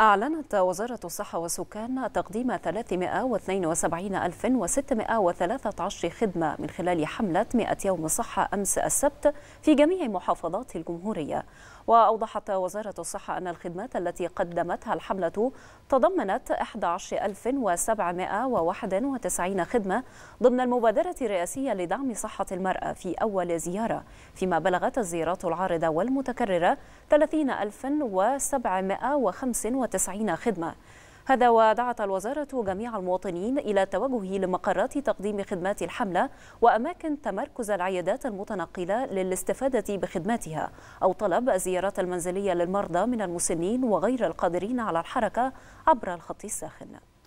أعلنت وزارة الصحة والسكان تقديم 372613 خدمة من خلال حملة 100 يوم صحة أمس السبت في جميع محافظات الجمهورية وأوضحت وزارة الصحة أن الخدمات التي قدمتها الحملة تضمنت 11791 خدمة ضمن المبادرة الرئاسية لدعم صحة المرأة في أول زيارة فيما بلغت الزيارات العارضة والمتكررة 30795 190 خدمة هذا ودعت الوزارة جميع المواطنين إلى التوجه لمقرات تقديم خدمات الحملة وأماكن تمركز العيادات المتنقلة للاستفادة بخدماتها أو طلب الزيارات المنزلية للمرضى من المسنين وغير القادرين على الحركة عبر الخط الساخن